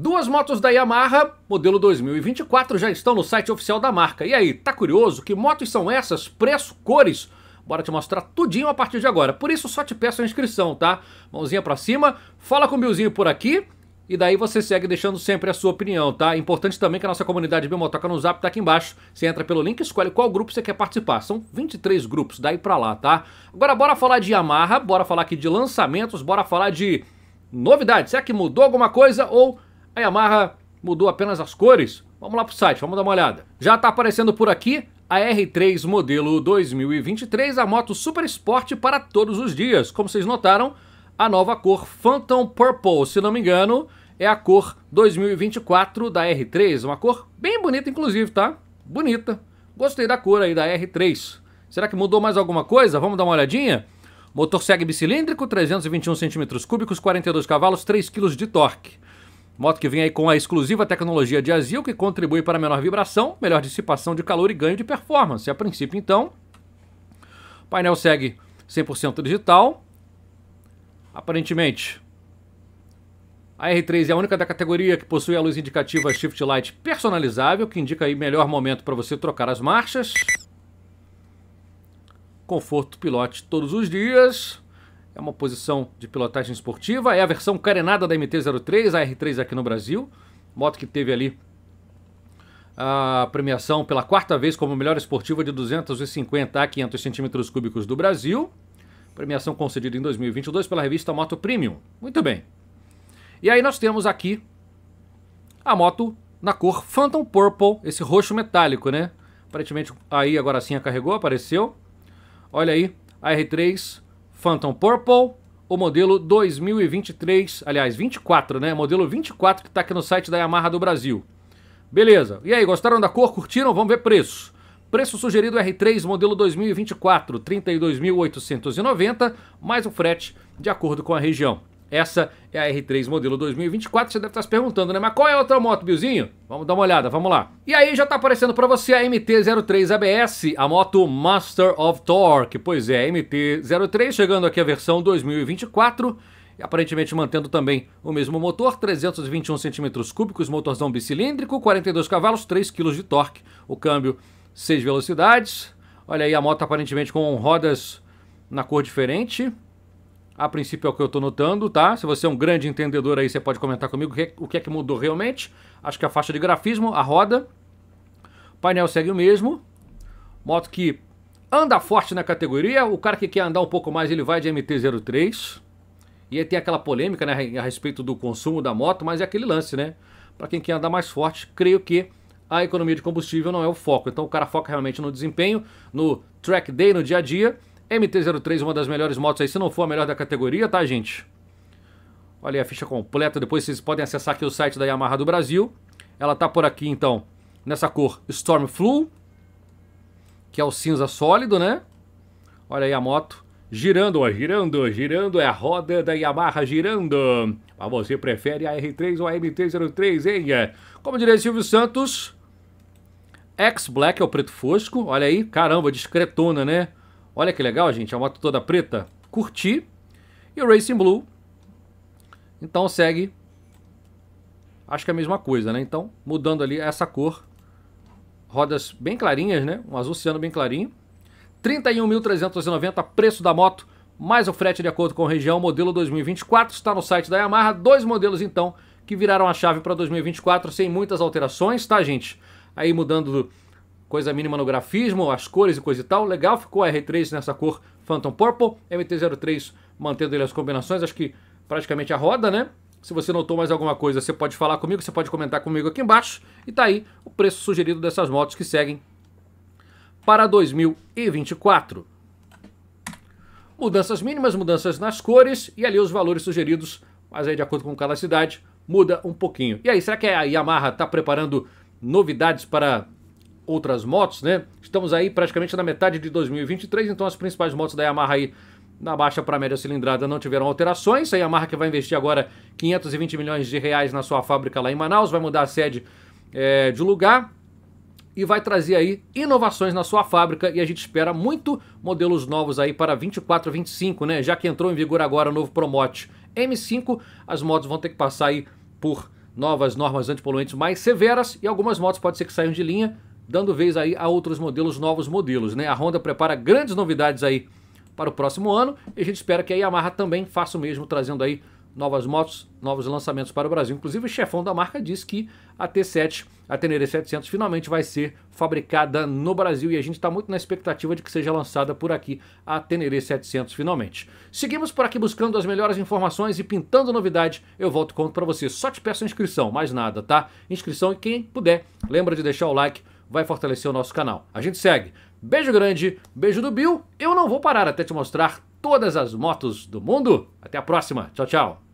Duas motos da Yamaha, modelo 2024, já estão no site oficial da marca. E aí, tá curioso? Que motos são essas? Preço, cores? Bora te mostrar tudinho a partir de agora. Por isso, só te peço a inscrição, tá? Mãozinha pra cima, fala com o Bilzinho por aqui. E daí você segue deixando sempre a sua opinião, tá? Importante também que a nossa comunidade Bimotoca no Zap tá aqui embaixo. Você entra pelo link e escolhe qual grupo você quer participar. São 23 grupos, daí pra lá, tá? Agora bora falar de Yamaha, bora falar aqui de lançamentos, bora falar de novidades. Será que mudou alguma coisa ou a Yamaha mudou apenas as cores. Vamos lá para o site, vamos dar uma olhada. Já está aparecendo por aqui a R3 modelo 2023, a moto super esporte para todos os dias. Como vocês notaram, a nova cor Phantom Purple, se não me engano, é a cor 2024 da R3, uma cor bem bonita inclusive, tá? Bonita. Gostei da cor aí da R3. Será que mudou mais alguma coisa? Vamos dar uma olhadinha? Motor segue bicilíndrico, 321 cm cúbicos, 42 cavalos, 3 kg de torque. Moto que vem aí com a exclusiva tecnologia de azil, que contribui para menor vibração, melhor dissipação de calor e ganho de performance. A princípio, então, o painel segue 100% digital. Aparentemente, a R3 é a única da categoria que possui a luz indicativa Shift Light personalizável, que indica aí melhor momento para você trocar as marchas. Conforto pilote todos os dias é uma posição de pilotagem esportiva, é a versão carenada da MT-03, a R3 aqui no Brasil, moto que teve ali a premiação pela quarta vez como melhor esportiva de 250 a 500 centímetros cúbicos do Brasil, premiação concedida em 2022 pela revista Moto Premium. Muito bem. E aí nós temos aqui a moto na cor Phantom Purple, esse roxo metálico, né? Aparentemente aí agora sim a carregou, apareceu. Olha aí, a R3 Phantom Purple, o modelo 2023, aliás, 24, né? Modelo 24 que está aqui no site da Yamaha do Brasil. Beleza. E aí, gostaram da cor? Curtiram? Vamos ver preço. Preço sugerido R3 modelo 2024, 32.890, mais o frete de acordo com a região. Essa é a R3 modelo 2024. Você deve estar se perguntando, né? Mas qual é a outra moto, Bilzinho? Vamos dar uma olhada, vamos lá. E aí já está aparecendo para você a MT-03 ABS, a moto Master of Torque. Pois é, MT-03 chegando aqui a versão 2024 aparentemente mantendo também o mesmo motor, 321 cm3, motorzão bicilíndrico, 42 cavalos, 3 kg de torque, o câmbio 6 velocidades. Olha aí a moto aparentemente com rodas na cor diferente, a princípio é o que eu estou notando, tá? Se você é um grande entendedor aí, você pode comentar comigo o que é, é que mudou realmente. Acho que a faixa de grafismo, a roda. O painel segue o mesmo. Moto que anda forte na categoria. O cara que quer andar um pouco mais, ele vai de MT-03. E aí tem aquela polêmica né, a respeito do consumo da moto, mas é aquele lance, né? Para quem quer andar mais forte, creio que a economia de combustível não é o foco. Então o cara foca realmente no desempenho, no track day, no dia a dia, MT-03, uma das melhores motos aí, se não for a melhor da categoria, tá, gente? Olha aí a ficha completa, depois vocês podem acessar aqui o site da Yamaha do Brasil. Ela tá por aqui, então, nessa cor Storm Flu, que é o cinza sólido, né? Olha aí a moto. Girando, ó, girando, girando, é a roda da Yamaha girando. Mas você prefere a R3 ou a MT-03, hein? Como diria Silvio Santos, X-Black é o preto fosco, olha aí, caramba, discretona, né? Olha que legal, gente. a moto toda preta. Curti. E o Racing Blue. Então segue. Acho que é a mesma coisa, né? Então, mudando ali essa cor. Rodas bem clarinhas, né? Um azul ciano bem clarinho. 31.390, preço da moto, mais o frete de acordo com a região, modelo 2024, está no site da Yamaha, dois modelos então que viraram a chave para 2024 sem muitas alterações, tá gente? Aí mudando coisa mínima no grafismo, as cores e coisa e tal. Legal, ficou a R3 nessa cor Phantom Purple, MT-03 mantendo ele as combinações, acho que praticamente a roda, né? Se você notou mais alguma coisa, você pode falar comigo, você pode comentar comigo aqui embaixo. E tá aí o preço sugerido dessas motos que seguem para 2024. Mudanças mínimas, mudanças nas cores e ali os valores sugeridos, mas aí de acordo com cada cidade muda um pouquinho. E aí, será que a Yamaha está preparando novidades para outras motos, né? Estamos aí praticamente na metade de 2023, então as principais motos da Yamaha aí na baixa para média cilindrada não tiveram alterações. A Yamaha que vai investir agora 520 milhões de reais na sua fábrica lá em Manaus, vai mudar a sede é, de lugar e vai trazer aí inovações na sua fábrica e a gente espera muito modelos novos aí para 24, 25, né? Já que entrou em vigor agora o novo Promote M5, as motos vão ter que passar aí por novas normas antipoluentes mais severas e algumas motos pode ser que saiam de linha, dando vez aí a outros modelos, novos modelos, né? A Honda prepara grandes novidades aí para o próximo ano e a gente espera que a Yamaha também faça o mesmo, trazendo aí novas motos, novos lançamentos para o Brasil. Inclusive, o chefão da marca disse que a T7, a Tenere 700, finalmente vai ser fabricada no Brasil e a gente está muito na expectativa de que seja lançada por aqui a Tenere 700 finalmente. Seguimos por aqui buscando as melhores informações e pintando novidade. Eu volto conto para você. Só te peço inscrição, mais nada, tá? Inscrição e quem puder, lembra de deixar o like vai fortalecer o nosso canal. A gente segue. Beijo grande, beijo do Bill. Eu não vou parar até te mostrar todas as motos do mundo. Até a próxima. Tchau, tchau.